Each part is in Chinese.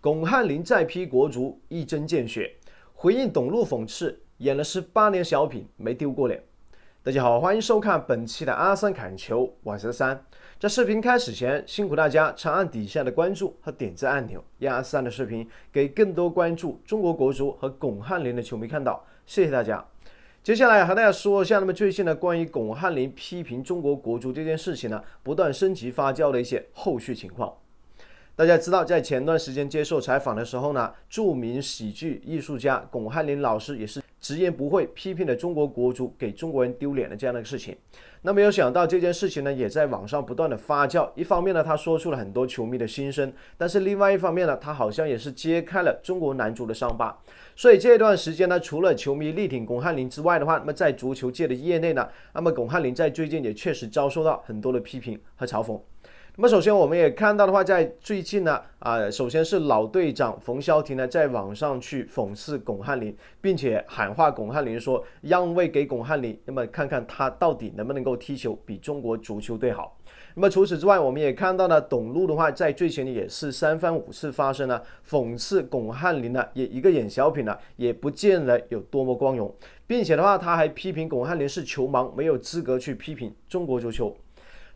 巩汉林再批国足一针见血，回应董路讽刺，演了十八年小品没丢过脸。大家好，欢迎收看本期的阿三侃球，我是三。在视频开始前，辛苦大家长按底下的关注和点赞按钮，让阿三的视频给更多关注中国国足和巩汉林的球迷看到。谢谢大家。接下来和大家说一下，那么最近呢关于巩汉林批评中国国足这件事情呢，不断升级发酵的一些后续情况。大家知道，在前段时间接受采访的时候呢，著名喜剧艺术家巩汉林老师也是直言不讳，批评了中国国足给中国人丢脸的这样的事情。那没有想到这件事情呢，也在网上不断的发酵。一方面呢，他说出了很多球迷的心声，但是另外一方面呢，他好像也是揭开了中国男足的伤疤。所以这段时间呢，除了球迷力挺巩汉林之外的话，那么在足球界的业内呢，那么巩汉林在最近也确实遭受到很多的批评和嘲讽。那么首先我们也看到的话，在最近呢，啊，首先是老队长冯潇霆呢，在网上去讽刺巩汉林，并且喊话巩汉林说让位给巩汉林，那么看看他到底能不能够踢球比中国足球队好。那么除此之外，我们也看到呢，董路的话在最前也是三番五次发生了讽刺巩汉林呢，也一个演小品呢，也不见得有多么光荣，并且的话他还批评巩汉林是球盲，没有资格去批评中国足球。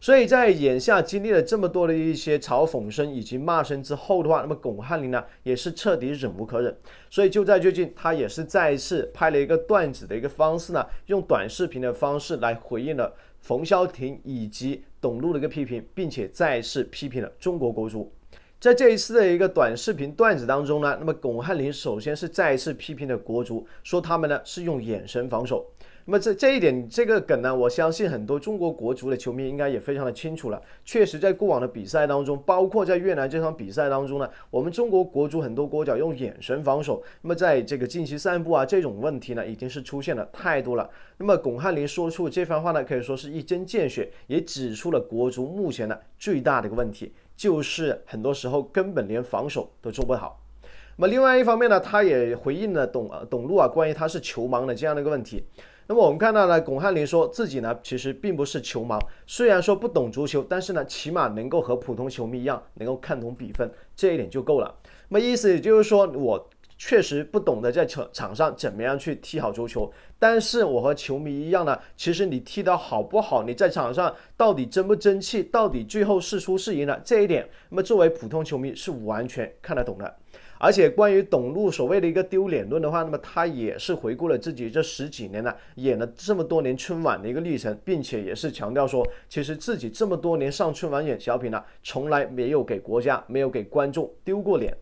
所以在眼下经历了这么多的一些嘲讽声以及骂声之后的话，那么巩汉林呢也是彻底忍无可忍。所以就在最近，他也是再一次拍了一个段子的一个方式呢，用短视频的方式来回应了冯潇霆以及董路的一个批评，并且再次批评了中国国足。在这一次的一个短视频段子当中呢，那么巩汉林首先是再一次批评了国足，说他们呢是用眼神防守。那么这这一点这个梗呢，我相信很多中国国足的球迷应该也非常的清楚了。确实，在过往的比赛当中，包括在越南这场比赛当中呢，我们中国国足很多国脚用眼神防守。那么在这个近期散步啊，这种问题呢，已经是出现了太多了。那么巩汉林说出这番话呢，可以说是一针见血，也指出了国足目前呢最大的一个问题，就是很多时候根本连防守都做不好。那么另外一方面呢，他也回应了董董路啊关于他是球盲的这样的一个问题。那么我们看到呢，巩汉林说自己呢，其实并不是球盲，虽然说不懂足球，但是呢，起码能够和普通球迷一样，能够看懂比分，这一点就够了。那么意思也就是说，我确实不懂得在场场上怎么样去踢好足球，但是我和球迷一样呢，其实你踢得好不好，你在场上到底争不争气，到底最后是输是赢了，这一点，那么作为普通球迷是完全看得懂的。而且关于董路所谓的一个丢脸论的话，那么他也是回顾了自己这十几年呢，演了这么多年春晚的一个历程，并且也是强调说，其实自己这么多年上春晚演小品呢，从来没有给国家、没有给观众丢过脸。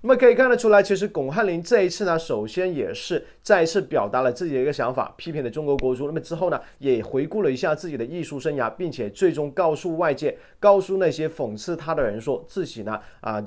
那么可以看得出来，其实巩汉林这一次呢，首先也是再次表达了自己的一个想法，批评了中国国足。那么之后呢，也回顾了一下自己的艺术生涯，并且最终告诉外界，告诉那些讽刺他的人，说自己呢啊。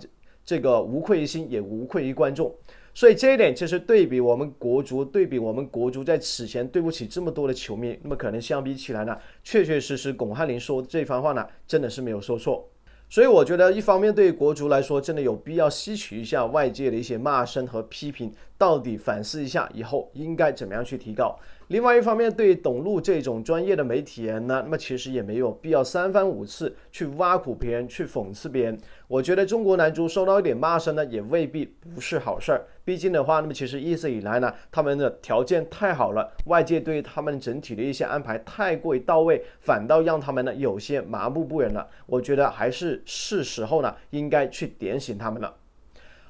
这个无愧于心，也无愧于观众，所以这一点其实对比我们国足，对比我们国足在此前对不起这么多的球迷，那么可能相比起来呢，确确实实巩汉林说这番话呢，真的是没有说错。所以我觉得一方面对于国足来说，真的有必要吸取一下外界的一些骂声和批评，到底反思一下以后应该怎么样去提高。另外一方面，对董路这种专业的媒体人呢，那么其实也没有必要三番五次去挖苦别人，去讽刺别人。我觉得中国男足受到一点骂声呢，也未必不是好事儿。毕竟的话，那么其实一直以来呢，他们的条件太好了，外界对他们整体的一些安排太过于到位，反倒让他们呢有些麻木不仁了。我觉得还是是时候呢，应该去点醒他们了。